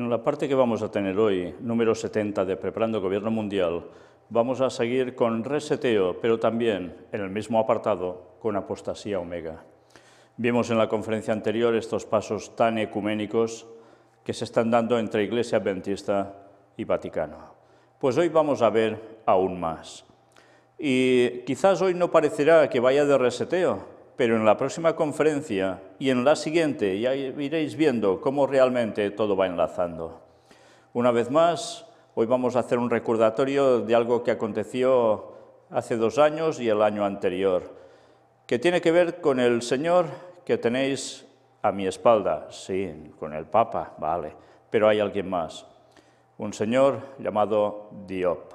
En la parte que vamos a tener hoy, número 70 de Preparando Gobierno Mundial, vamos a seguir con reseteo, pero también, en el mismo apartado, con apostasía omega. Vimos en la conferencia anterior estos pasos tan ecuménicos que se están dando entre Iglesia Adventista y Vaticano. Pues hoy vamos a ver aún más. Y quizás hoy no parecerá que vaya de reseteo, pero en la próxima conferencia y en la siguiente ya iréis viendo cómo realmente todo va enlazando. Una vez más, hoy vamos a hacer un recordatorio de algo que aconteció hace dos años y el año anterior, que tiene que ver con el Señor que tenéis a mi espalda, sí, con el Papa, vale, pero hay alguien más, un señor llamado Diop.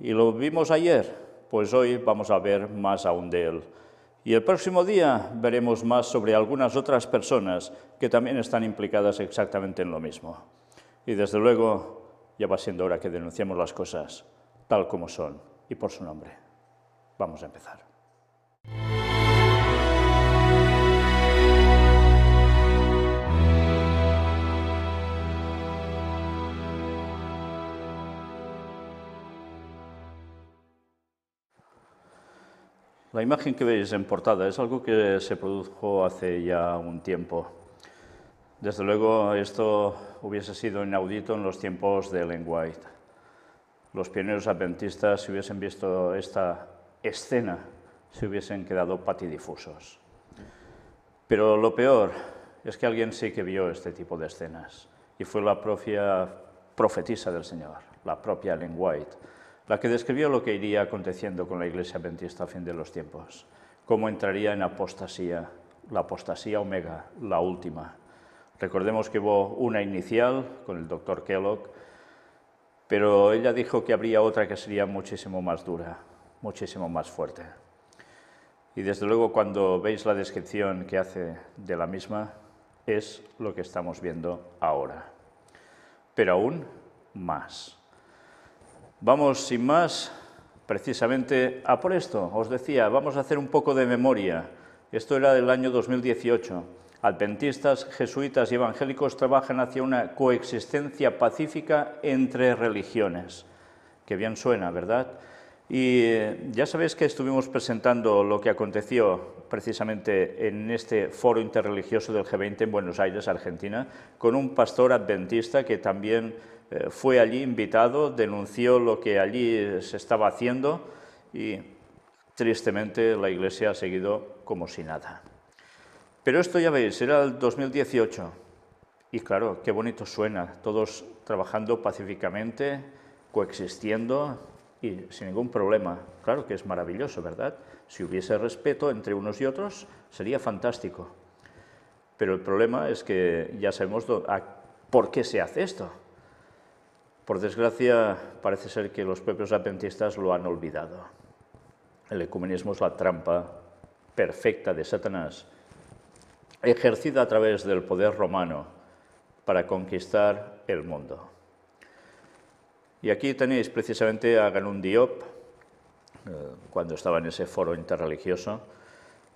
Y lo vimos ayer, pues hoy vamos a ver más aún de él. Y el próximo día veremos más sobre algunas otras personas que también están implicadas exactamente en lo mismo. Y desde luego ya va siendo hora que denunciamos las cosas tal como son y por su nombre. Vamos a empezar. La imagen que veis en portada es algo que se produjo hace ya un tiempo. Desde luego, esto hubiese sido inaudito en los tiempos de Ellen White. Los pioneros adventistas, si hubiesen visto esta escena, se hubiesen quedado patidifusos. Pero lo peor es que alguien sí que vio este tipo de escenas, y fue la propia profetisa del Señor, la propia Ellen White, la que describió lo que iría aconteciendo con la Iglesia Adventista a fin de los tiempos, cómo entraría en apostasía, la apostasía omega, la última. Recordemos que hubo una inicial con el doctor Kellogg, pero ella dijo que habría otra que sería muchísimo más dura, muchísimo más fuerte. Y desde luego cuando veis la descripción que hace de la misma, es lo que estamos viendo ahora, pero aún más. Vamos, sin más, precisamente a por esto. Os decía, vamos a hacer un poco de memoria. Esto era del año 2018. Alpentistas, jesuitas y evangélicos trabajan hacia una coexistencia pacífica entre religiones. Que bien suena, ¿verdad? Y eh, ya sabéis que estuvimos presentando lo que aconteció precisamente en este foro interreligioso del G20 en Buenos Aires, Argentina, con un pastor adventista que también eh, fue allí invitado, denunció lo que allí se estaba haciendo y tristemente la Iglesia ha seguido como si nada. Pero esto ya veis, era el 2018 y claro, qué bonito suena, todos trabajando pacíficamente, coexistiendo, y sin ningún problema. Claro que es maravilloso, ¿verdad? Si hubiese respeto entre unos y otros, sería fantástico. Pero el problema es que ya sabemos por qué se hace esto. Por desgracia, parece ser que los propios adventistas lo han olvidado. El ecumenismo es la trampa perfecta de Satanás, ejercida a través del poder romano para conquistar el mundo. Y aquí tenéis precisamente a Ganun Diop, eh, cuando estaba en ese foro interreligioso.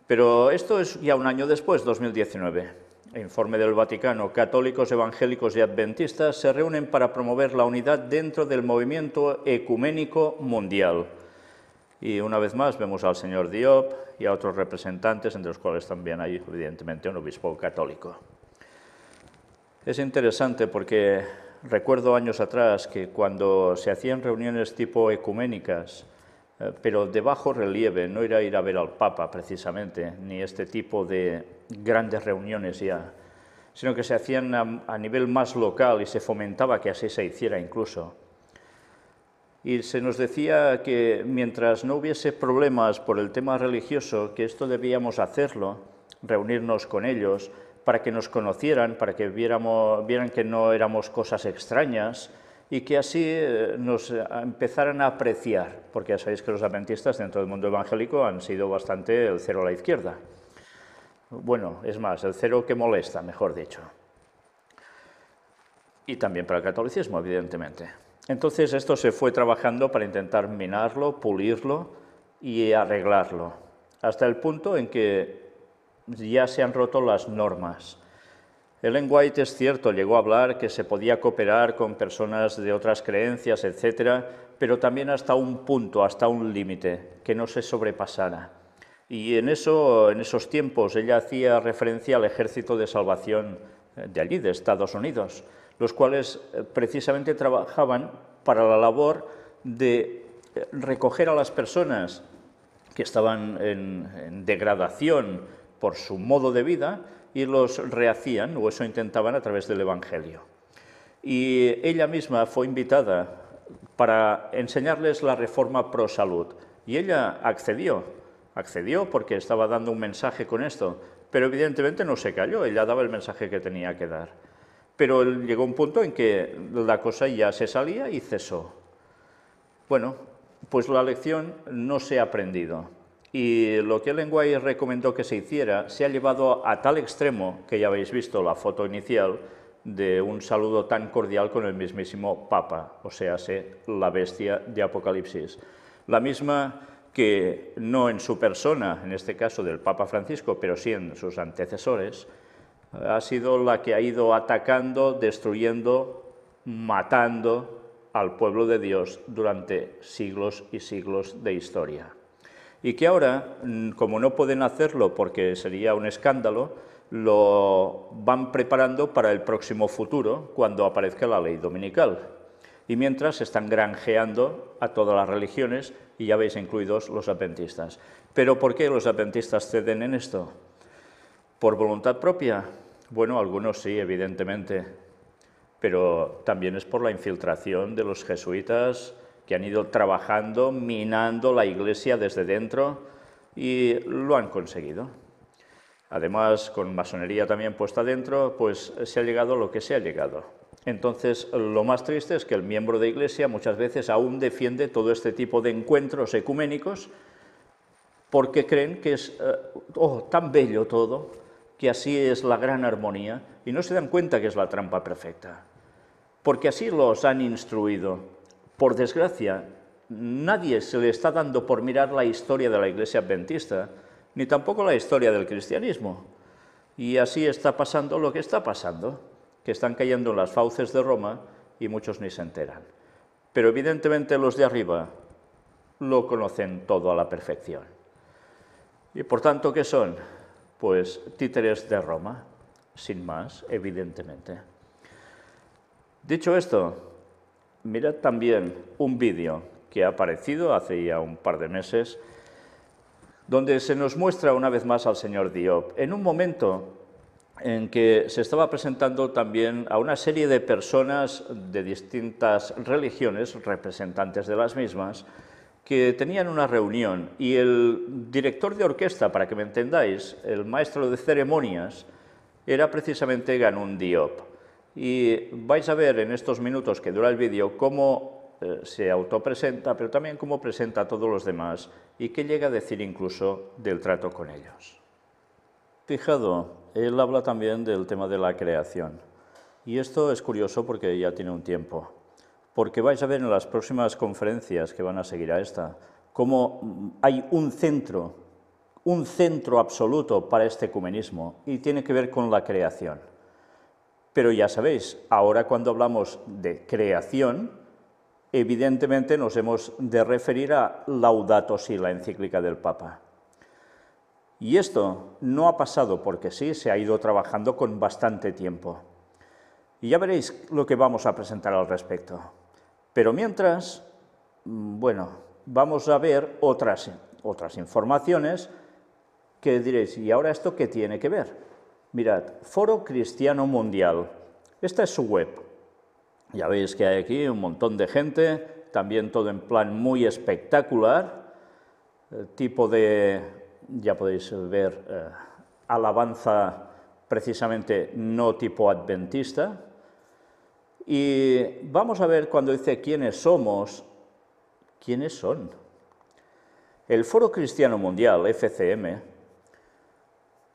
Pero esto es ya un año después, 2019. informe del Vaticano, católicos, evangélicos y adventistas se reúnen para promover la unidad dentro del movimiento ecuménico mundial. Y una vez más vemos al señor Diop y a otros representantes, entre los cuales también hay evidentemente un obispo católico. Es interesante porque Recuerdo años atrás que cuando se hacían reuniones tipo ecuménicas, eh, pero de bajo relieve, no era ir a ver al Papa precisamente, ni este tipo de grandes reuniones ya, sino que se hacían a, nivel más local y se fomentaba que así se hiciera incluso. Y se nos decía que mientras no hubiese problemas por el tema religioso, que esto debíamos hacerlo, reunirnos con ellos, para que nos conocieran, para que viéramos, vieran que no éramos cosas extrañas y que así eh, nos eh, empezaran a apreciar, porque ya sabéis que los adventistas dentro del mundo evangélico han sido bastante el cero a la izquierda. Bueno, es más, el cero que molesta, mejor dicho. Y también para el catolicismo, evidentemente. Entonces esto se fue trabajando para intentar minarlo, pulirlo y arreglarlo, hasta el punto en que ya se han roto las normas. Ellen White es cierto, llegó a hablar que se podía cooperar con personas de otras creencias, etcétera, pero también hasta un punto, hasta un límite, que no se sobrepasara. Y en, eso, en esos tiempos ella hacía referencia al Ejército de Salvación eh, de allí, de Estados Unidos, los cuales eh, precisamente trabajaban para la labor de eh, recoger a las personas que estaban en, en degradación, por su modo de vida y los rehacían, o eso intentaban a través del Evangelio. Y ella misma fue invitada para enseñarles la reforma pro salud. Y ella accedió, accedió porque estaba dando un mensaje con esto, pero evidentemente no se calló, ella daba el mensaje que tenía que dar. Pero llegó un punto en que la cosa ya se salía y cesó. Bueno, pues la lección no se ha aprendido y lo que el Lenguay recomendó que se hiciera se ha llevado a tal extremo que ya habéis visto la foto inicial de un saludo tan cordial con el mismísimo Papa, o sea, la bestia de Apocalipsis. La misma que no en su persona, en este caso del Papa Francisco, pero sí en sus antecesores, ha sido la que ha ido atacando, destruyendo, matando al pueblo de Dios durante siglos y siglos de historia y que ahora, mm, como no pueden hacerlo porque sería un escándalo, lo van preparando para el próximo futuro, cuando aparezca la ley dominical. Y mientras están granjeando a todas las religiones, y ya veis incluidos los adventistas. ¿Pero por qué los adventistas ceden en esto? ¿Por voluntad propia? Bueno, algunos sí, evidentemente, pero también es por la infiltración de los jesuitas, han ido trabajando, minando la iglesia desde dentro y lo han conseguido. Además, con masonería también puesta dentro, pues se ha llegado lo que se ha llegado. Entonces, lo más triste es que el miembro de iglesia muchas veces aún defiende todo este tipo de encuentros ecuménicos porque creen que es eh, oh, tan bello todo, que así es la gran armonía, y no se dan cuenta que es la trampa perfecta, porque así los han instruido, por desgracia, nadie se le está dando por mirar la historia de la Iglesia adventista, ni tampoco la historia del cristianismo. Y así está pasando lo que está pasando, que están cayendo en las fauces de Roma y muchos ni se enteran. Pero evidentemente los de arriba lo conocen todo a la perfección. ¿Y por tanto qué son? Pues títeres de Roma, sin más, evidentemente. Dicho esto, Mirad también un vídeo que ha aparecido hace ya un par de meses, donde se nos muestra una vez más al señor Diop, en un momento en que se estaba presentando también a una serie de personas de distintas religiones, representantes de las mismas, que tenían una reunión y el director de orquesta, para que me entendáis, el maestro de ceremonias, era precisamente Ganun Diop y vais a ver en estos minutos que dura el vídeo cómo eh, se autopresenta, pero también cómo presenta a todos los demás y qué llega a decir incluso del trato con ellos. Fijado, él habla también del tema de la creación. Y esto es curioso porque ya tiene un tiempo. Porque vais a ver en las próximas conferencias que van a seguir a esta, cómo hay un centro, un centro absoluto para este ecumenismo y tiene que ver con la creación. Pero ya sabéis, ahora cuando hablamos de creación, evidentemente nos hemos de referir a Laudato Si, la encíclica del Papa. Y esto no ha pasado porque sí, se ha ido trabajando con bastante tiempo. Y ya veréis lo que vamos a presentar al respecto. Pero mientras, mm, bueno, vamos a ver otras, otras informaciones que diréis, ¿y ahora esto qué tiene que ver? Mirad, Foro Cristiano Mundial. Esta es su web. Ya veis que hay aquí un montón de gente, también todo en plan muy espectacular, tipo de, ya podéis ver, eh, alabanza precisamente no tipo adventista. Y vamos a ver cuando dice quiénes somos, quiénes son. El Foro Cristiano Mundial, FCM,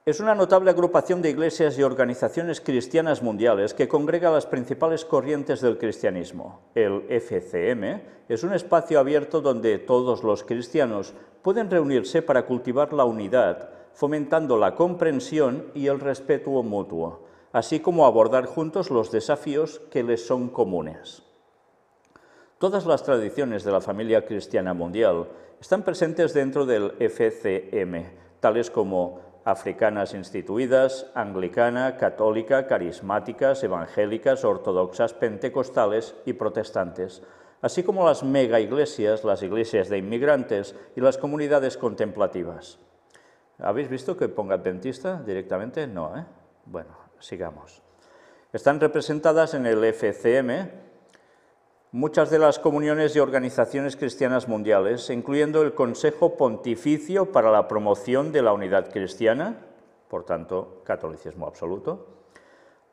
es una notable agrupación de iglesias y organizaciones cristianas mundiales que congrega las principales corrientes del cristianismo. El FCM es un espacio abierto donde todos los cristianos pueden reunirse para cultivar la unidad, fomentando la comprensión y el respeto mutuo, así como abordar juntos los desafíos que les son comunes. Todas las tradiciones de la familia cristiana mundial están presentes dentro del FCM, tales como africanas instituidas, anglicana, católica, carismáticas, evangélicas, ortodoxas, pentecostales y protestantes, así como las mega iglesias, las iglesias de inmigrantes y las comunidades contemplativas. ¿Habéis visto que ponga adventista directamente? No, ¿eh? Bueno, sigamos. Están representadas en el FCM, muchas de las comuniones y organizaciones cristianas mundiales, incluyendo el Consejo Pontificio para la Promoción de la Unidad Cristiana, por tanto, catolicismo absoluto,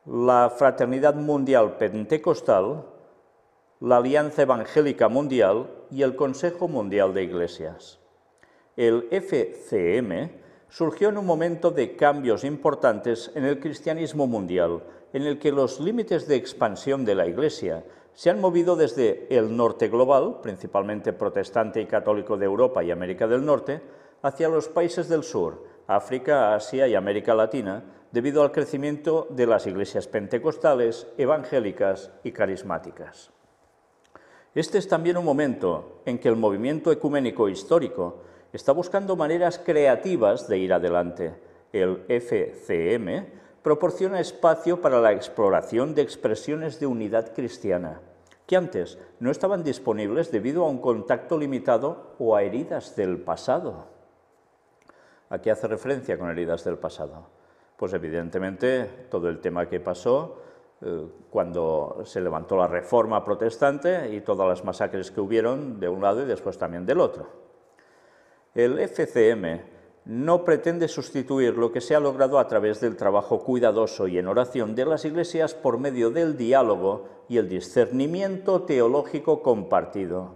la Fraternidad Mundial Pentecostal, la Alianza Evangélica Mundial y el Consejo Mundial de Iglesias. El FCM surgió en un momento de cambios importantes en el cristianismo mundial, en el que los límites de expansión de la Iglesia se han movido desde el norte global, principalmente protestante y católico de Europa y América del Norte, hacia los países del sur, África, Asia y América Latina, debido al crecimiento de las iglesias pentecostales, evangélicas y carismáticas. Este es también un momento en que el movimiento ecuménico histórico está buscando maneras creativas de ir adelante. El FCM proporciona espacio para la exploración de expresiones de unidad cristiana, que antes no estaban disponibles debido a un contacto limitado o a heridas del pasado. ¿A qué hace referencia con heridas del pasado? Pues evidentemente todo el tema que pasó eh, cuando se levantó la reforma protestante y todas las masacres que hubieron de un lado y después también del otro. El FCM no pretende sustituir lo que se ha logrado a través del trabajo cuidadoso y en oración de las iglesias por medio del diálogo y el discernimiento teológico compartido.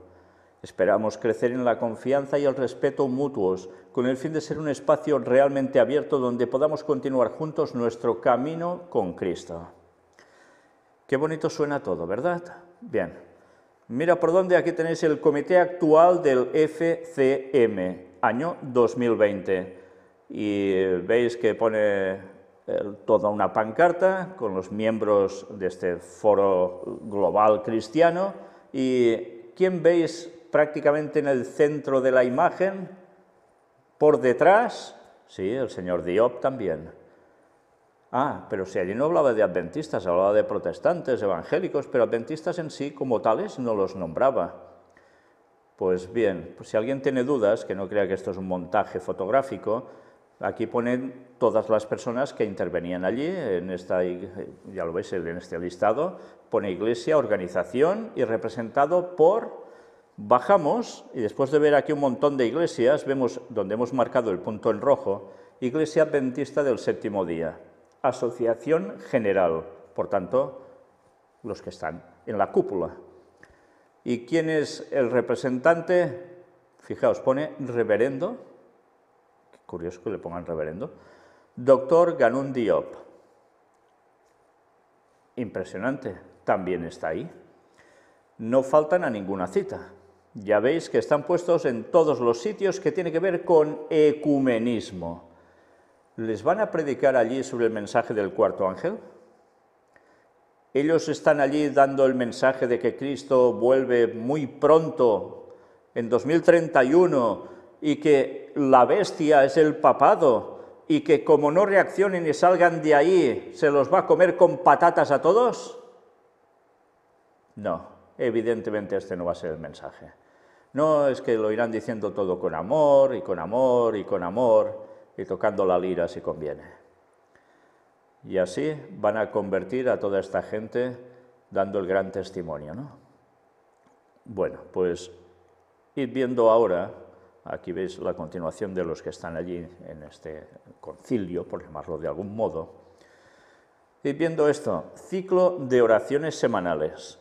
Esperamos crecer en la confianza y el respeto mutuos, con el fin de ser un espacio realmente abierto donde podamos continuar juntos nuestro camino con Cristo. Qué bonito suena todo, ¿verdad? Bien. Mira por dónde aquí tenéis el comité actual del FCM, año 2020. Y veis que pone eh, toda una pancarta con los miembros de este foro global cristiano y ¿quién veis prácticamente en el centro de la imagen? Por detrás, sí, el señor Diop también. Ah, pero si allí no hablaba de adventistas, hablaba de protestantes, evangélicos, pero adventistas en sí como tales no los nombraba. Pues bien, pues si alguien tiene dudas, que no crea que esto es un montaje fotográfico, aquí ponen todas las personas que intervenían allí, en esta, ya lo veis en este listado, pone iglesia, organización y representado por... Bajamos y después de ver aquí un montón de iglesias, vemos donde hemos marcado el punto en rojo, Iglesia Adventista del Séptimo Día, Asociación General, por tanto, los que están en la cúpula, ¿Y quién es el representante? Fijaos, pone reverendo, Qué curioso que le pongan reverendo, doctor Ganun Diop. Impresionante, también está ahí. No faltan a ninguna cita. Ya veis que están puestos en todos los sitios que tiene que ver con ecumenismo. ¿Les van a predicar allí sobre el mensaje del cuarto ángel? Ellos están allí dando el mensaje de que Cristo vuelve muy pronto, en 2031, y que la bestia es el papado, y que como no reaccionen y salgan de ahí, ¿se los va a comer con patatas a todos? No, evidentemente este no va a ser el mensaje. No, es que lo irán diciendo todo con amor, y con amor, y con amor, y tocando la lira si conviene. Y así van a convertir a toda esta gente dando el gran testimonio. Bueno, pues ir viendo ahora, aquí veis la continuación de los que están allí en este concilio, por llamarlo de algún modo, y viendo esto, ciclo de oraciones semanales.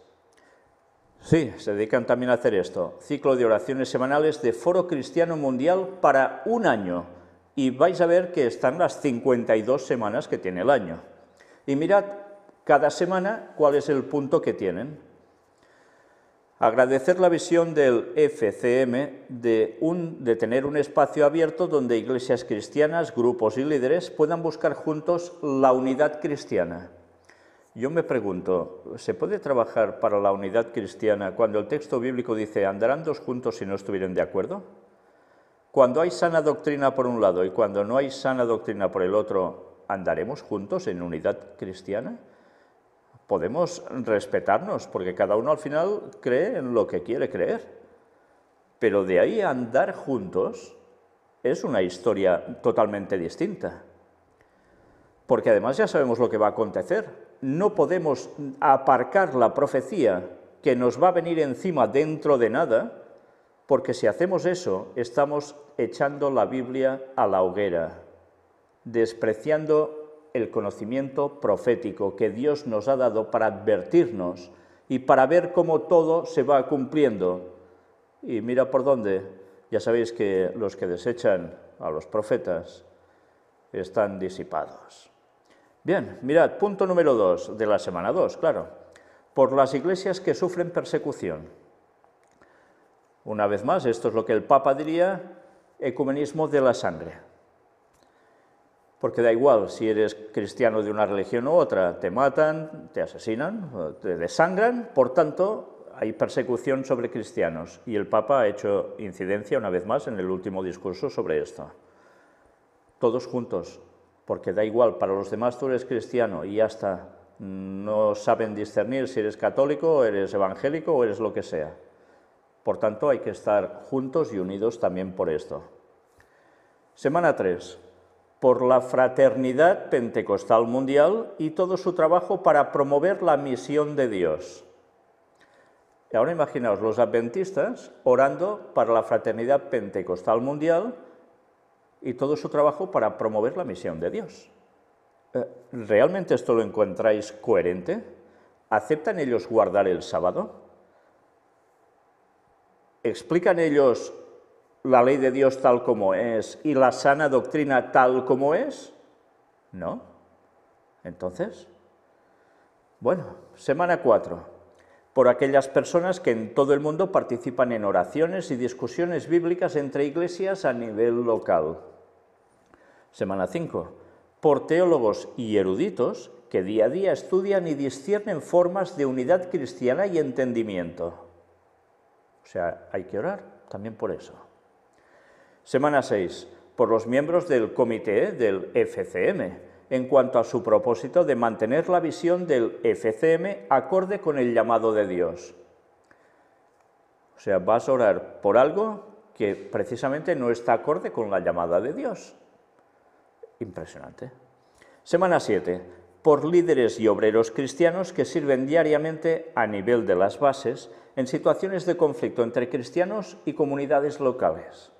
Sí, se dedican también a hacer esto, ciclo de oraciones semanales de Foro Cristiano Mundial para un año y vais a ver que están las 52 semanas que tiene el año. Y mirad cada semana cuál es el punto que tienen. Agradecer la visión del FCM de, de tener un espacio abierto donde iglesias cristianas, grupos y líderes puedan buscar juntos la unidad cristiana. Yo me pregunto, ¿se puede trabajar para la unidad cristiana cuando el texto bíblico dice andarán dos juntos si no estuvieran de acuerdo? Cuando hay sana doctrina por un lado y cuando no hay sana doctrina por el otro, ¿andaremos juntos en unidad cristiana? Podemos respetarnos, porque cada uno al final cree en lo que quiere creer. Pero de ahí andar juntos es una historia totalmente distinta. Porque además ya sabemos lo que va a acontecer. No podemos aparcar la profecía que nos va a venir encima dentro de nada porque si hacemos eso estamos echando la Biblia a la hoguera, despreciando el conocimiento profético que Dios nos ha dado para advertirnos y para ver cómo todo se va cumpliendo. Y mira por dónde, ya sabéis que los que desechan a los profetas están disipados. Bien, mirad, punto número dos de la semana 2, claro, por las iglesias que sufren persecución. Una vez más, esto es lo que el Papa diría, ecumenismo de la sangre. Porque da igual si eres cristiano de una religión u otra, te matan, te asesinan, te desangran, por tanto, hay persecución sobre cristianos. Y el Papa ha hecho incidencia una vez más en el último discurso sobre esto. Todos juntos, porque da igual, para los demás tú eres cristiano y hasta No saben discernir si eres católico, eres evangélico o eres lo que sea. Por tanto, hay que estar juntos y unidos también por esto. Semana 3. Por la Fraternidad Pentecostal Mundial y todo su trabajo para promover la misión de Dios. ahora imaginaos los adventistas orando para la Fraternidad Pentecostal Mundial y todo su trabajo para promover la misión de Dios. Eh, ¿Realmente esto lo encontráis coherente? ¿Aceptan ellos guardar el sábado? ¿Explican ellos la ley de Dios tal como es y la sana doctrina tal como es? No. Entonces, bueno, semana 4. Por aquellas personas que en todo el mundo participan en oraciones y discusiones bíblicas entre iglesias a nivel local. Semana 5. Por teólogos y eruditos que día a día estudian y disciernen formas de unidad cristiana y entendimiento. O sea, hay que orar también por eso. Semana 6. Por los miembros del comité del FCM, en cuanto a su propósito de mantener la visión del FCM acorde con el llamado de Dios. O sea, vas a orar por algo que precisamente no está acorde con la llamada de Dios. Impresionante. Semana 7 por líderes y obreros cristianos que sirven diariamente a nivel de las bases en situaciones de conflicto entre cristianos y comunidades locales.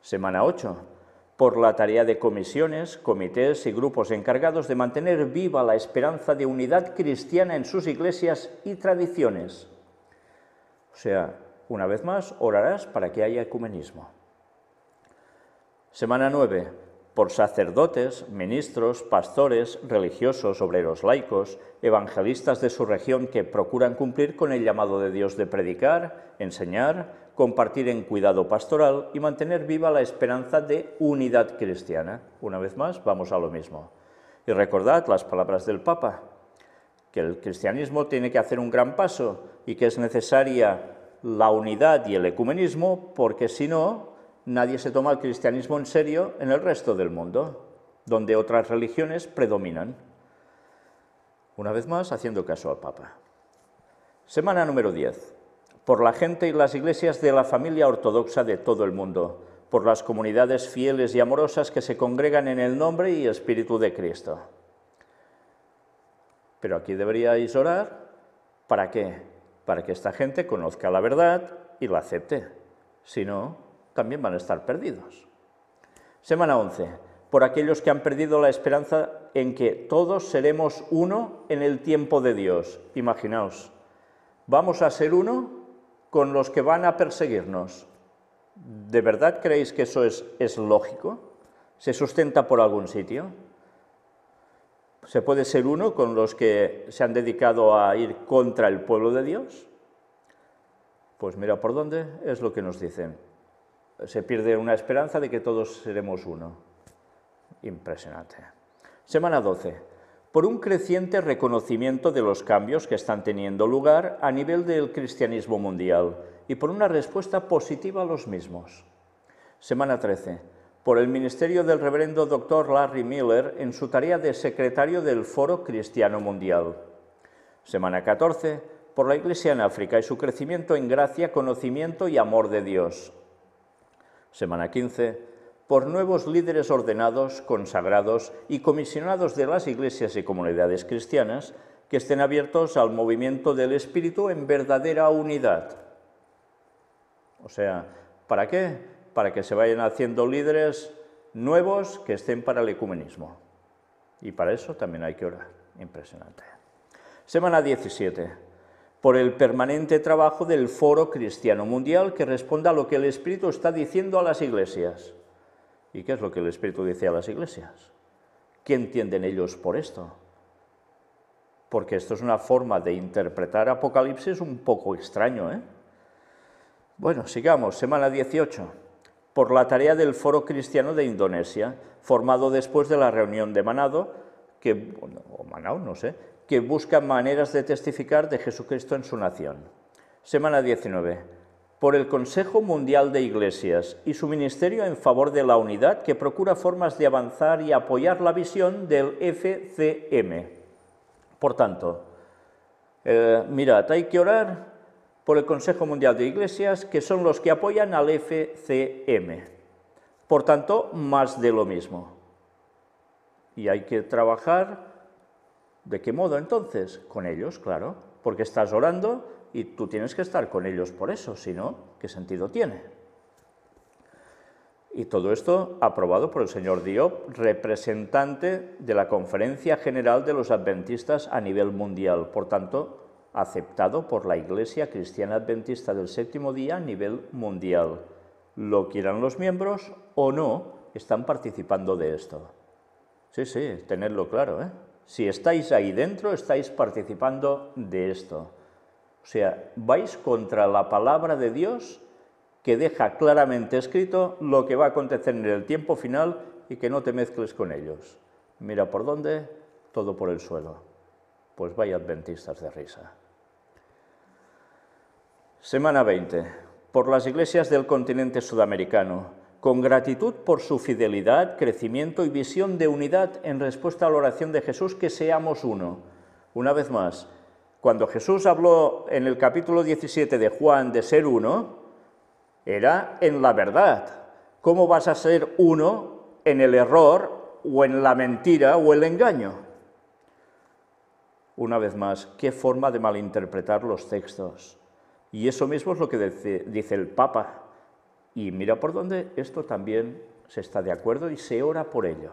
Semana 8. Por la tarea de comisiones, comités y grupos encargados de mantener viva la esperanza de unidad cristiana en sus iglesias y tradiciones. O sea, una vez más, orarás para que haya ecumenismo. Semana 9 por sacerdotes, ministros, pastores, religiosos, obreros laicos, evangelistas de su región que procuran cumplir con el llamado de Dios de predicar, enseñar, compartir en cuidado pastoral y mantener viva la esperanza de unidad cristiana. Una vez más, vamos a lo mismo. Y recordad las palabras del Papa, que el cristianismo tiene que hacer un gran paso y que es necesaria la unidad y el ecumenismo porque si no, nadie se toma el cristianismo en serio en el resto del mundo, donde otras religiones predominan. Una vez más, haciendo caso al Papa. Semana número 10. Por la gente y las iglesias de la familia ortodoxa de todo el mundo, por las comunidades fieles y amorosas que se congregan en el nombre y espíritu de Cristo. Pero aquí deberíais orar. ¿Para qué? Para que esta gente conozca la verdad y la acepte. Si no, también van a estar perdidos. Semana 11. Por aquellos que han perdido la esperanza en que todos seremos uno en el tiempo de Dios. Imaginaos, vamos a ser uno con los que van a perseguirnos. ¿De verdad creéis que eso es, es lógico? ¿Se sustenta por algún sitio? ¿Se puede ser uno con los que se han dedicado a ir contra el pueblo de Dios? Pues mira por dónde es lo que nos dicen se pierde una esperanza de que todos seremos uno. Impresionante. Semana 12. Por un creciente reconocimiento de los cambios que están teniendo lugar a nivel del cristianismo mundial y por una respuesta positiva a los mismos. Semana 13. Por el ministerio del reverendo doctor Larry Miller en su tarea de secretario del Foro Cristiano Mundial. Semana 14. Por la Iglesia en África y su crecimiento en gracia, conocimiento y amor de Dios. Semana 15, por nuevos líderes ordenados, consagrados y comisionados de las iglesias y comunidades cristianas que estén abiertos al movimiento del Espíritu en verdadera unidad. O sea, ¿para qué? Para que se vayan haciendo líderes nuevos que estén para el ecumenismo. Y para eso también hay que orar. Impresionante. Semana 17 por el permanente trabajo del Foro Cristiano Mundial que responda a lo que el Espíritu está diciendo a las iglesias. ¿Y qué es lo que el Espíritu dice a las iglesias? ¿Qué entienden ellos por esto? Porque esto es una forma de interpretar Apocalipsis un poco extraño. ¿eh? Bueno, sigamos, semana 18, por la tarea del Foro Cristiano de Indonesia, formado después de la reunión de Manado, que, o Manao, no sé, que busca maneras de testificar de Jesucristo en su nación. Semana 19. Por el Consejo Mundial de Iglesias y su ministerio en favor de la unidad que procura formas de avanzar y apoyar la visión del FCM. Por tanto, eh, mirad, hay que orar por el Consejo Mundial de Iglesias, que son los que apoyan al FCM. Por tanto, más de lo mismo. Y hay que trabajar ¿De qué modo entonces? Con ellos, claro, porque estás orando y tú tienes que estar con ellos por eso, si no, ¿qué sentido tiene? Y todo esto aprobado por el señor Diop, representante de la Conferencia General de los Adventistas a nivel mundial, por tanto, aceptado por la Iglesia Cristiana Adventista del Séptimo Día a nivel mundial. Lo quieran los miembros o no, están participando de esto. Sí, sí, tenerlo claro, ¿eh? Si estáis ahí dentro, estáis participando de esto. O sea, vais contra la palabra de Dios que deja claramente escrito lo que va a acontecer en el tiempo final y que no te mezcles con ellos. Mira por dónde, todo por el suelo. Pues vaya adventistas de risa. Semana 20. Por las iglesias del continente sudamericano con gratitud por su fidelidad, crecimiento y visión de unidad en respuesta a la oración de Jesús, que seamos uno. Una vez más, cuando Jesús habló en el capítulo 17 de Juan de ser uno, era en la verdad. ¿Cómo vas a ser uno en el error o en la mentira o el engaño? Una vez más, qué forma de malinterpretar los textos. Y eso mismo es lo que dice el Papa y mira por dónde esto también se está de acuerdo y se ora por ello.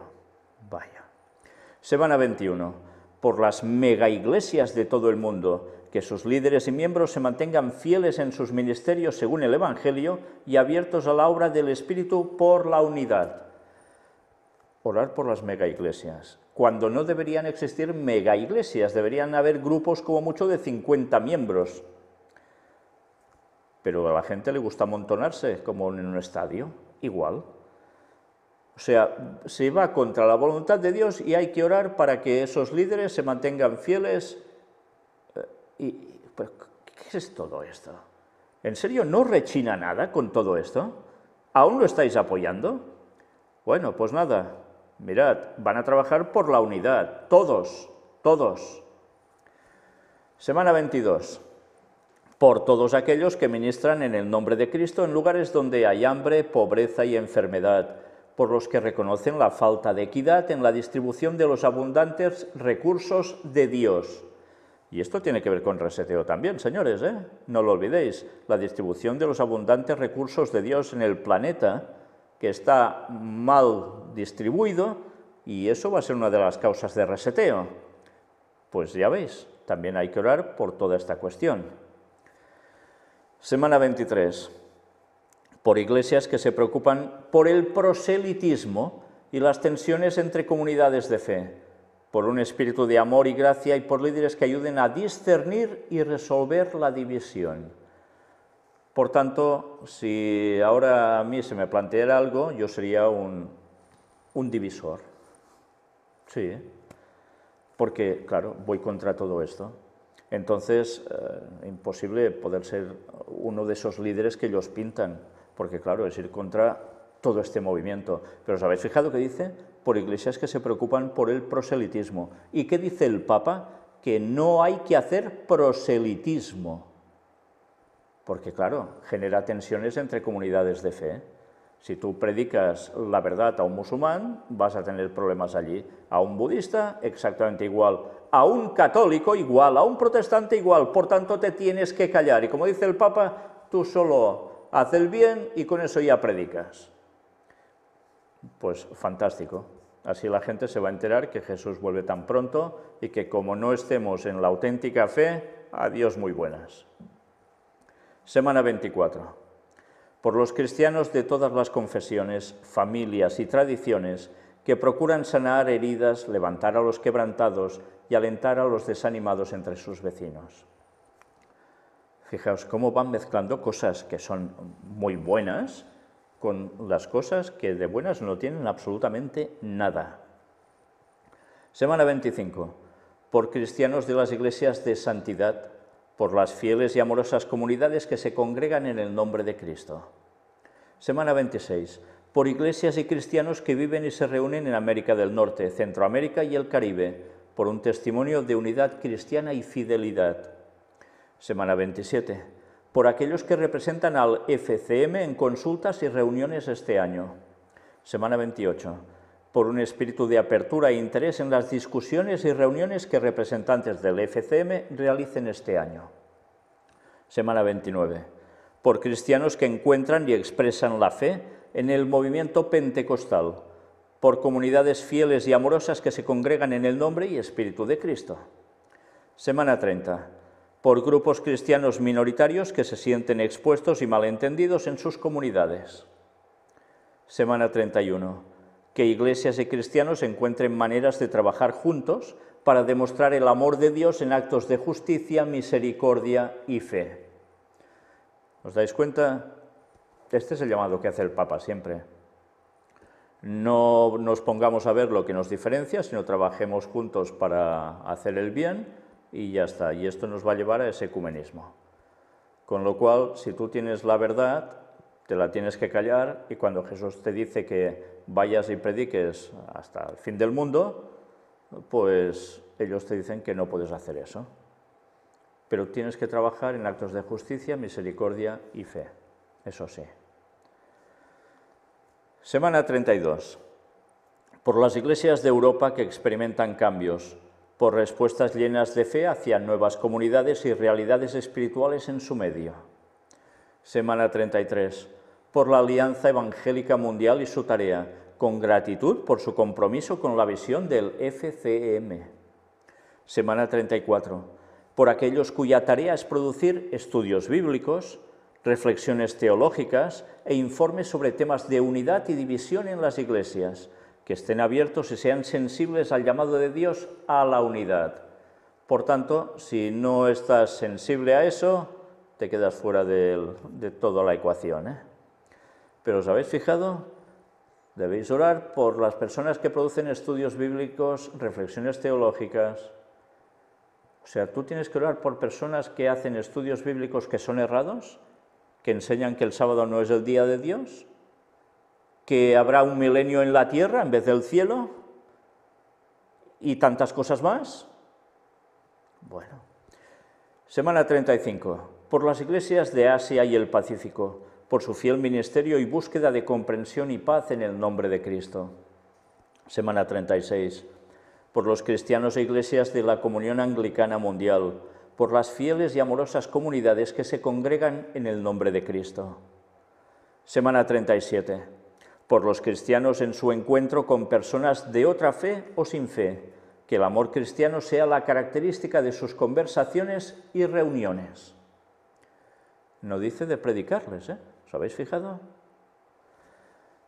Vaya. Semana 21. Por las mega iglesias de todo el mundo, que sus líderes y miembros se mantengan fieles en sus ministerios según el Evangelio y abiertos a la obra del Espíritu por la unidad. Orar por las mega iglesias. Cuando no deberían existir mega iglesias, deberían haber grupos como mucho de 50 miembros, pero a la gente le gusta amontonarse, como en un estadio, igual. O sea, se va contra la voluntad de Dios y hay que orar para que esos líderes se mantengan fieles. Eh, ¿Y pues, qué es todo esto? ¿En serio no rechina nada con todo esto? ¿Aún lo estáis apoyando? Bueno, pues nada, mirad, van a trabajar por la unidad, todos, todos. Semana 22 por todos aquellos que ministran en el nombre de Cristo en lugares donde hay hambre, pobreza y enfermedad, por los que reconocen la falta de equidad en la distribución de los abundantes recursos de Dios. Y esto tiene que ver con reseteo también, señores, ¿eh? no lo olvidéis, la distribución de los abundantes recursos de Dios en el planeta, que está mal distribuido, y eso va a ser una de las causas de reseteo. Pues ya veis, también hay que orar por toda esta cuestión. Semana 23. Por iglesias que se preocupan por el proselitismo y las tensiones entre comunidades de fe, por un espíritu de amor y gracia y por líderes que ayuden a discernir y resolver la división. Por tanto, si ahora a mí se me planteara algo, yo sería un, divisor. Sí, porque claro, voy contra todo esto. Entonces, eh, imposible poder ser uno de esos líderes que ellos pintan, porque claro, es ir contra todo este movimiento. Pero ¿os habéis fijado que dice? Por iglesias que se preocupan por el proselitismo. ¿Y qué dice el Papa? Que no hay que hacer proselitismo, porque claro, genera tensiones entre comunidades de fe. Si tú predicas la verdad a un musulmán, vas a tener problemas allí. A un budista, exactamente igual. A un católico, igual. A un protestante, igual. Por tanto, te tienes que callar. Y como dice el Papa, tú solo haz el bien y con eso ya predicas. Pues fantástico. Así la gente se va a enterar que Jesús vuelve tan pronto y que como no estemos en la auténtica fe, adiós muy buenas. Semana 24 por los cristianos de todas las confesiones, familias y tradiciones que procuran sanar heridas, levantar a los quebrantados y alentar a los desanimados entre sus vecinos. Fijaos cómo van mezclando cosas que son muy buenas con las cosas que de buenas no tienen absolutamente nada. Semana 25. Por cristianos de las iglesias de santidad por las fieles y amorosas comunidades que se congregan en el nombre de Cristo. Semana 26. Por iglesias y cristianos que viven y se reúnen en América del Norte, Centroamérica y el Caribe, por un testimonio de unidad cristiana y fidelidad. Semana 27. Por aquellos que representan al FCM en consultas y reuniones este año. Semana 28 por un espíritu de apertura e interés en las discusiones y reuniones que representantes del FCM realicen este año. Semana 29. Por cristianos que encuentran y expresan la fe en el movimiento pentecostal, por comunidades fieles y amorosas que se congregan en el nombre y espíritu de Cristo. Semana 30. Por grupos cristianos minoritarios que se sienten expuestos y malentendidos en sus comunidades. Semana 31 que iglesias y cristianos encuentren maneras de trabajar juntos para demostrar el amor de Dios en actos de justicia, misericordia y fe. ¿Os dais cuenta? Este es el llamado que hace el Papa siempre. No nos pongamos a ver lo que nos diferencia, sino trabajemos juntos para hacer el bien y ya está. Y esto nos va a llevar a ese ecumenismo. Con lo cual, si tú tienes la verdad, te la tienes que callar y cuando Jesús te dice que vayas y prediques hasta el fin del mundo, pues ellos te dicen que no puedes hacer eso. Pero tienes que trabajar en actos de justicia, misericordia y fe. Eso sí. Semana 32. Por las iglesias de Europa que experimentan cambios, por respuestas llenas de fe hacia nuevas comunidades y realidades espirituales en su medio. Semana 33 por la Alianza Evangélica Mundial y su tarea, con gratitud por su compromiso con la visión del FCM. E Semana 34. Por aquellos cuya tarea es producir estudios bíblicos, reflexiones teológicas e informes sobre temas de unidad y división en las iglesias, que estén abiertos y sean sensibles al llamado de Dios a la unidad. Por tanto, si no estás sensible a eso, te quedas fuera de, toda la ecuación. ¿eh? Pero os habéis fijado, debéis orar por las personas que producen estudios bíblicos, reflexiones teológicas. O sea, tú tienes que orar por personas que hacen estudios bíblicos que son errados, que enseñan que el sábado no es el día de Dios, que habrá un milenio en la tierra en vez del cielo y tantas cosas más. Bueno, semana 35. Por las iglesias de Asia y el Pacífico por su fiel ministerio y búsqueda de comprensión y paz en el nombre de Cristo. Semana 36. Por los cristianos e iglesias de la Comunión Anglicana Mundial, por las fieles y amorosas comunidades que se congregan en el nombre de Cristo. Semana 37. Por los cristianos en su encuentro con personas de otra fe o sin fe, que el amor cristiano sea la característica de sus conversaciones y reuniones. No dice de predicarles, ¿eh? ¿Os habéis fijado?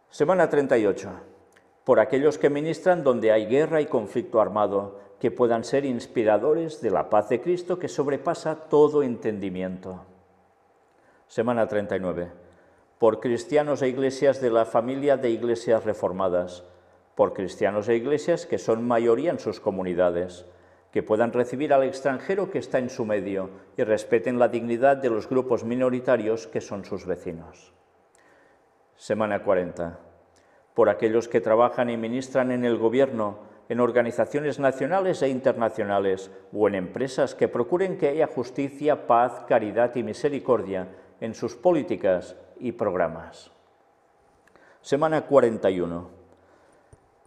Semana 38. Por aquellos que ministran donde hay guerra y conflicto armado, que puedan ser inspiradores de la paz de Cristo que sobrepasa todo entendimiento. Semana 39. Por cristianos e iglesias de la familia de iglesias reformadas, por cristianos e iglesias que son mayoría en sus comunidades, que puedan recibir al extranjero que está en su medio y respeten la dignidad de los grupos minoritarios que son sus vecinos. Semana 40. Por aquellos que trabajan y ministran en el Gobierno, en organizaciones nacionales e internacionales o en empresas que procuren que haya justicia, paz, caridad y misericordia en sus políticas y programas. Semana 41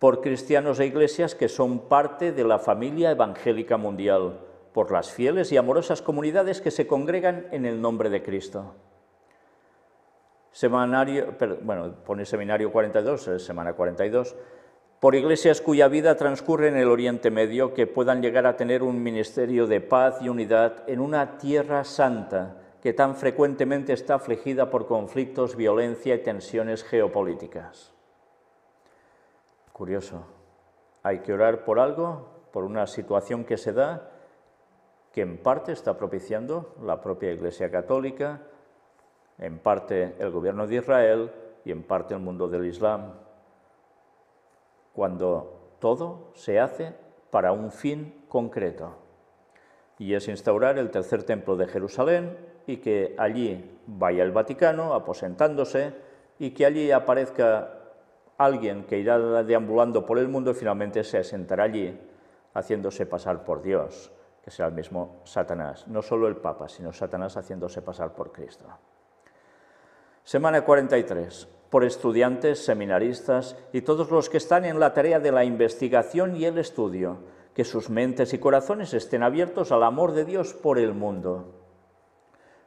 por cristianos e iglesias que son parte de la familia evangélica mundial, por las fieles y amorosas comunidades que se congregan en el nombre de Cristo. Semanario, bueno, pone seminario 42, eh, semana 42, por iglesias cuya vida transcurre en el Oriente Medio, que puedan llegar a tener un ministerio de paz y unidad en una tierra santa que tan frecuentemente está afligida por conflictos, violencia y tensiones geopolíticas. Curioso. Hay que orar por algo, por una situación que se da, que en parte está propiciando la propia Iglesia Católica, en parte el gobierno de Israel y en parte el mundo del Islam. Cuando todo se hace para un fin concreto. Y es instaurar el tercer templo de Jerusalén y que allí vaya el Vaticano aposentándose y que allí aparezca alguien que irá deambulando por el mundo finalmente se asentará allí, haciéndose pasar por Dios, que sea el mismo Satanás, no solo el Papa, sino Satanás haciéndose pasar por Cristo. Semana 43, por estudiantes, seminaristas y todos los que están en la tarea de la investigación y el estudio, que sus mentes y corazones estén abiertos al amor de Dios por el mundo.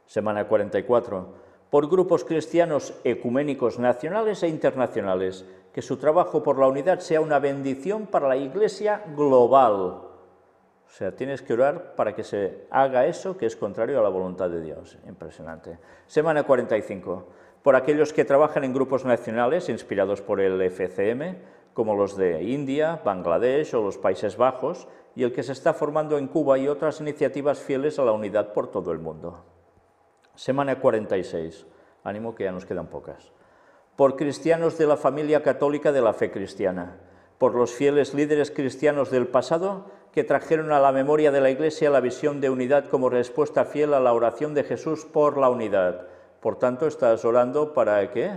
Semana 44, por grupos cristianos ecuménicos nacionales e internacionales, que su trabajo por la unidad sea una bendición para la Iglesia global. O sea, tienes que orar para que se haga eso que es contrario a la voluntad de Dios. Impresionante. Semana 45. Por aquellos que trabajan en grupos nacionales inspirados por el FCM, como los de India, Bangladesh o los Países Bajos, y el que se está formando en Cuba y otras iniciativas fieles a la unidad por todo el mundo. Semana 46. Ánimo que ya nos quedan pocas. Por cristianos de la familia católica de la fe cristiana. Por los fieles líderes cristianos del pasado que trajeron a la memoria de la Iglesia la visión de unidad como respuesta fiel a la oración de Jesús por la unidad. Por tanto, estás orando para qué?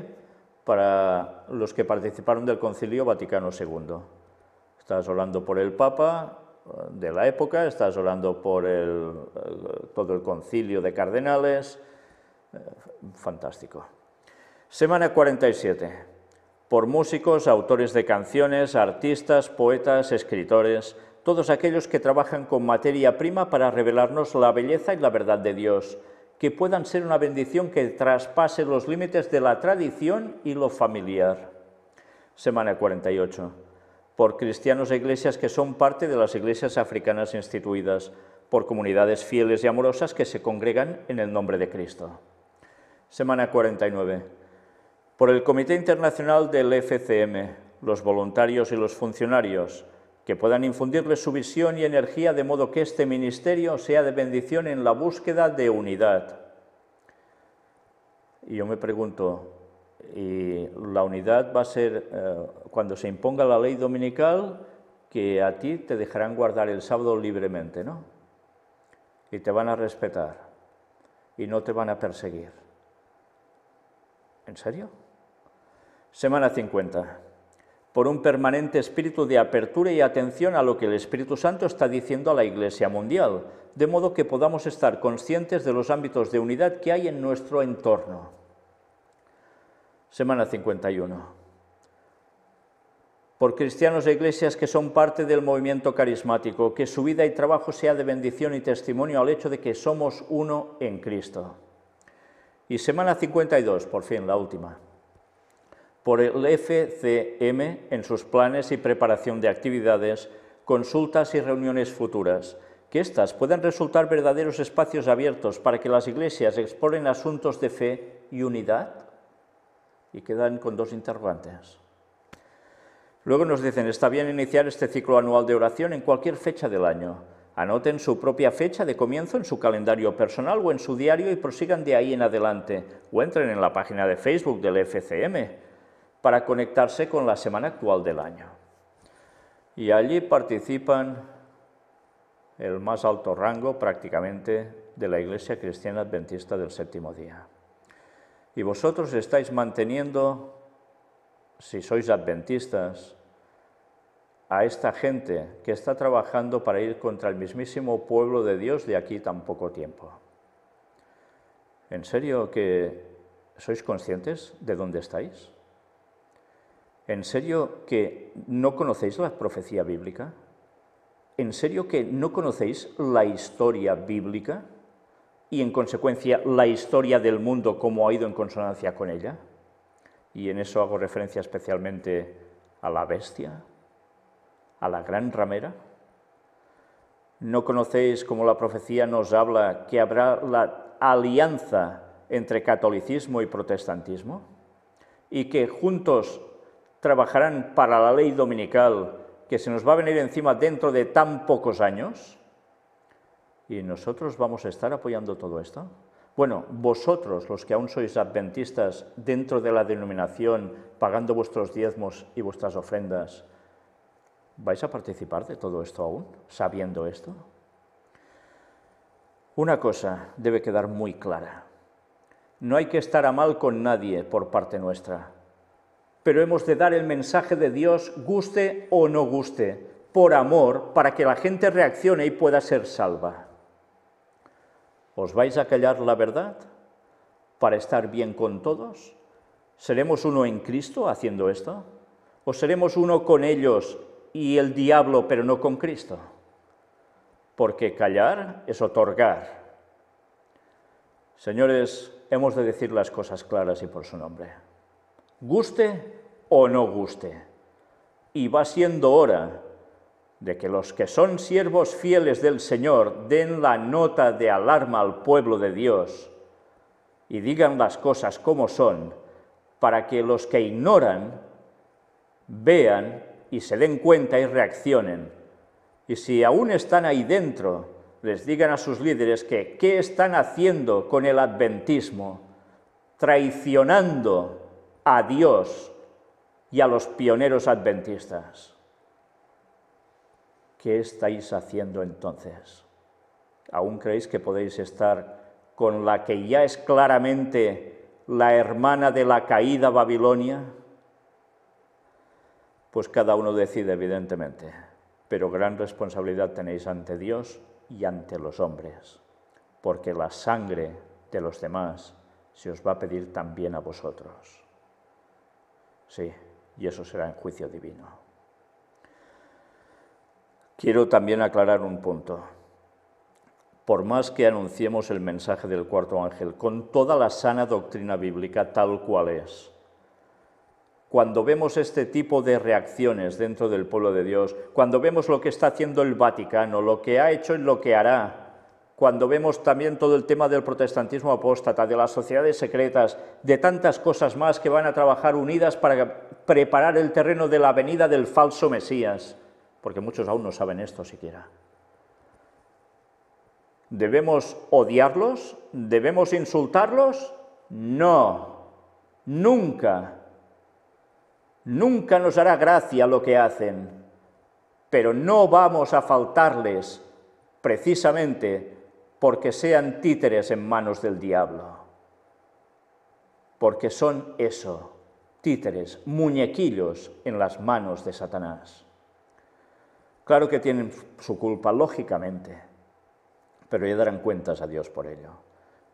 Para los que participaron del Concilio Vaticano II. Estás orando por el Papa eh, de la época, estás orando por eh, todo el concilio de cardenales, fantástico. Semana 47. Por músicos, autores de canciones, artistas, poetas, escritores, todos aquellos que trabajan con materia prima para revelarnos la belleza y la verdad de Dios, que puedan ser una bendición que traspase los límites de la tradición y lo familiar. Semana 48. Por cristianos e iglesias que son parte de las iglesias africanas instituidas, por comunidades fieles y amorosas que se congregan en el nombre de Cristo. Semana 49. Por el Comité Internacional del FCM, los voluntarios y los funcionarios, que puedan infundirles su visión y energía de modo que este ministerio sea de bendición en la búsqueda de unidad. Y yo me pregunto, ¿y la unidad va a ser eh, cuando se imponga la ley dominical que a ti te dejarán guardar el sábado libremente, ¿no? Y te van a respetar y no te van a perseguir. ¿En serio? Semana 50. Por un permanente espíritu de apertura y atención a lo que el Espíritu Santo está diciendo a la Iglesia mundial, de modo que podamos estar conscientes de los ámbitos de unidad que hay en nuestro entorno. Semana 51 por cristianos e iglesias que son parte del movimiento carismático, que su vida y trabajo sea de bendición y testimonio al hecho de que somos uno en Cristo. Y semana 52, por fin, la última, por el FCM en sus planes y preparación de actividades, consultas y reuniones futuras, que éstas puedan resultar verdaderos espacios abiertos para que las iglesias exponen asuntos de fe y unidad. Y quedan con dos interrogantes. Luego nos dicen, está bien iniciar este ciclo anual de oración en cualquier fecha del año, Anoten su propia fecha de comienzo en su calendario personal o en su diario y prosigan de ahí en adelante, o entren en la página de Facebook del FCM para conectarse con la semana actual del año. Y allí participan el más alto rango prácticamente de la Iglesia Cristiana Adventista del Séptimo Día. Y vosotros estáis manteniendo, si sois adventistas, a esta gente que está trabajando para ir contra el mismísimo pueblo de Dios de aquí tan poco tiempo. ¿En serio que sois conscientes de dónde estáis? ¿En serio que no conocéis la profecía bíblica? ¿En serio que no conocéis la historia bíblica y en consecuencia la historia del mundo como ha ido en consonancia con ella? Y en eso hago referencia especialmente a la bestia, a la gran ramera? ¿No conocéis cómo la profecía nos habla que habrá la alianza entre catolicismo y protestantismo? Y que juntos trabajarán para la ley dominical que se nos va a venir encima dentro de tan pocos años? ¿Y nosotros vamos a estar apoyando todo esto? Bueno, vosotros, los que aún sois adventistas dentro de la denominación, pagando vuestros diezmos y vuestras ofrendas, ¿Vais a participar de todo esto aún, sabiendo esto? Una cosa debe quedar muy clara. No hay que estar a mal con nadie por parte nuestra, pero hemos de dar el mensaje de Dios, guste o no guste, por amor, para que la gente reaccione y pueda ser salva. ¿Os vais a callar la verdad para estar bien con todos? ¿Seremos uno en Cristo haciendo esto? ¿O seremos uno con ellos y el diablo, pero no con Cristo. Porque callar es otorgar. Señores, hemos de decir las cosas claras y por su nombre. Guste o no guste. Y va siendo hora de que los que son siervos fieles del Señor den la nota de alarma al pueblo de Dios y digan las cosas como son, para que los que ignoran vean y se den cuenta y reaccionen. Y si aún están ahí dentro, les digan a sus líderes que qué están haciendo con el adventismo, traicionando a Dios y a los pioneros adventistas. ¿Qué estáis haciendo entonces? ¿Aún creéis que podéis estar con la que ya es claramente la hermana de la caída Babilonia? Pues cada uno decide, evidentemente, pero gran responsabilidad tenéis ante Dios y ante los hombres, porque la sangre de los demás se os va a pedir también a vosotros. Sí, y eso será en juicio divino. Quiero también aclarar un punto. Por más que anunciemos el mensaje del cuarto ángel con toda la sana doctrina bíblica tal cual es, cuando vemos este tipo de reacciones dentro del pueblo de Dios, cuando vemos lo que está haciendo el Vaticano, lo que ha hecho y lo que hará, cuando vemos también todo el tema del protestantismo apóstata, de las sociedades secretas, de tantas cosas más que van a trabajar unidas para preparar el terreno de la venida del falso Mesías, porque muchos aún no saben esto siquiera. ¿Debemos odiarlos? ¿Debemos insultarlos? No, nunca. Nunca nos hará gracia lo que hacen, pero no vamos a faltarles precisamente porque sean títeres en manos del diablo. Porque son eso, títeres, muñequillos en las manos de Satanás. Claro que tienen su culpa, lógicamente, pero ya darán cuentas a Dios por ello.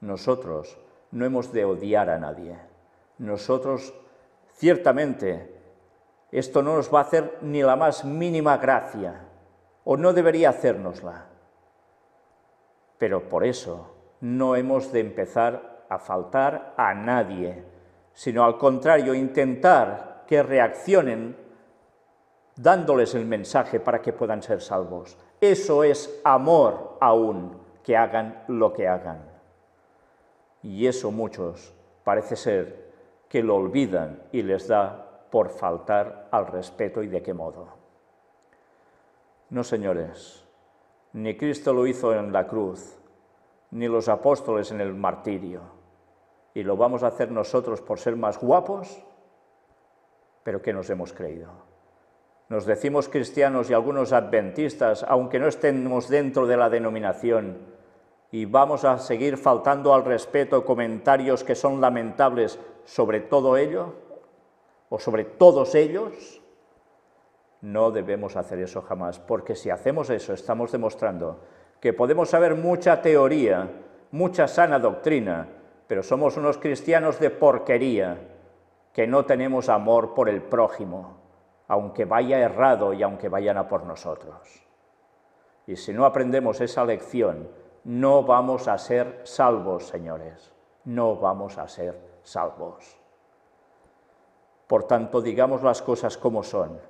Nosotros no hemos de odiar a nadie. Nosotros, ciertamente, esto no nos va a hacer ni la más mínima gracia, o no debería hacérnosla. Pero por eso no hemos de empezar a faltar a nadie, sino al contrario, intentar que reaccionen dándoles el mensaje para que puedan ser salvos. Eso es amor aún, que hagan lo que hagan. Y eso muchos parece ser que lo olvidan y les da por faltar al respeto y de qué modo. No, señores, ni Cristo lo hizo en la cruz, ni los apóstoles en el martirio. Y lo vamos a hacer nosotros por ser más guapos, pero que nos hemos creído. Nos decimos cristianos y algunos adventistas, aunque no estemos dentro de la denominación, y vamos a seguir faltando al respeto comentarios que son lamentables sobre todo ello o sobre todos ellos, no debemos hacer eso jamás, porque si hacemos eso estamos demostrando que podemos saber mucha teoría, mucha sana doctrina, pero somos unos cristianos de porquería, que no tenemos amor por el prójimo, aunque vaya errado y aunque vayan a por nosotros. Y si no aprendemos esa lección, no vamos a ser salvos, señores, no vamos a ser salvos. Por tanto, digamos las cosas como son.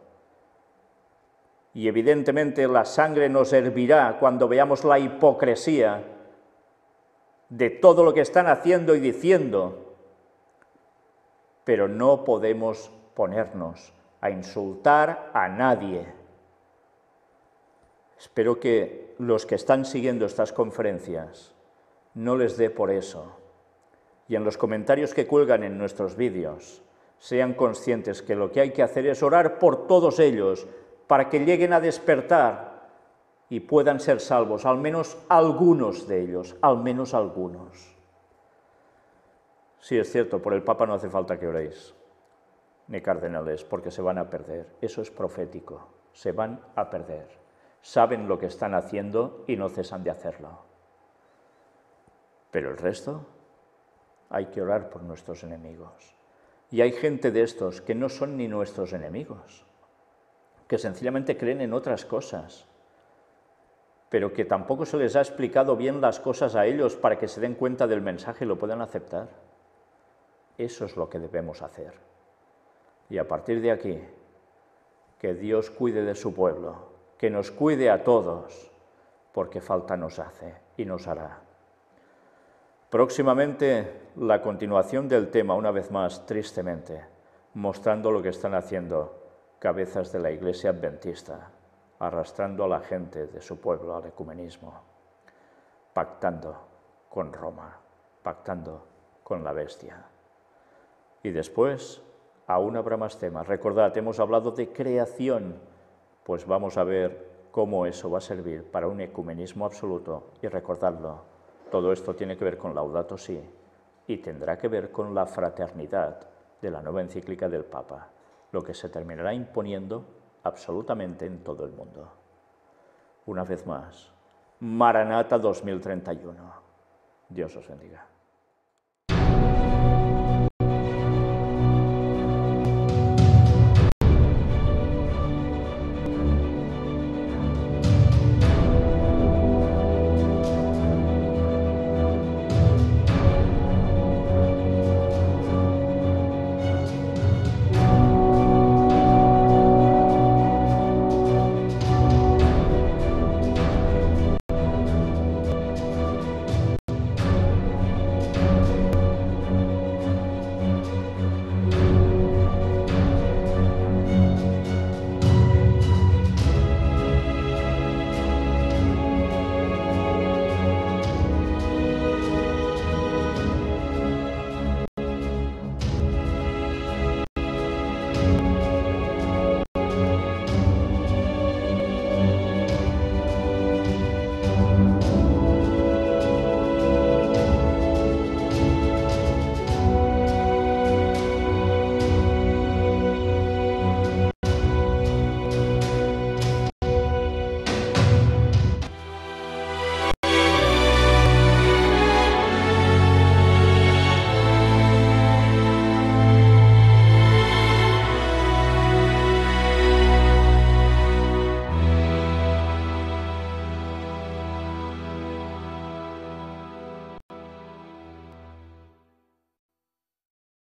Y evidentemente la sangre nos hervirá cuando veamos la hipocresía de todo lo que están haciendo y diciendo, pero no podemos ponernos a insultar a nadie. Espero que los que están siguiendo estas conferencias no les dé por eso. Y en los comentarios que cuelgan en nuestros vídeos, sean conscientes que lo que hay que hacer es orar por todos ellos para que lleguen a despertar y puedan ser salvos, al menos algunos de ellos, al menos algunos. Sí, es cierto, por el Papa no hace falta que oréis, ni cardenales, porque se van a perder. Eso es profético, se van a perder. Saben lo que están haciendo y no cesan de hacerlo. Pero el resto, hay que orar por nuestros enemigos. Y hay gente de estos que no son ni nuestros enemigos, que sencillamente creen en otras cosas, pero que tampoco se les ha explicado bien las cosas a ellos para que se den cuenta del mensaje y lo puedan aceptar. Eso es lo que debemos hacer. Y a partir de aquí, que Dios cuide de su pueblo, que nos cuide a todos, porque falta nos hace y nos hará. Próximamente la continuación del tema, una vez más, tristemente, mostrando lo que están haciendo cabezas de la Iglesia Adventista, arrastrando a la gente de su pueblo al ecumenismo, pactando con Roma, pactando con la bestia. Y después, aún habrá más temas. Recordad, hemos hablado de creación, pues vamos a ver cómo eso va a servir para un ecumenismo absoluto y recordadlo todo esto tiene que ver con Laudato Si y tendrá que ver con la fraternidad de la nueva encíclica del Papa, lo que se terminará imponiendo absolutamente en todo el mundo. Una vez más, Maranata 2031. Dios os bendiga.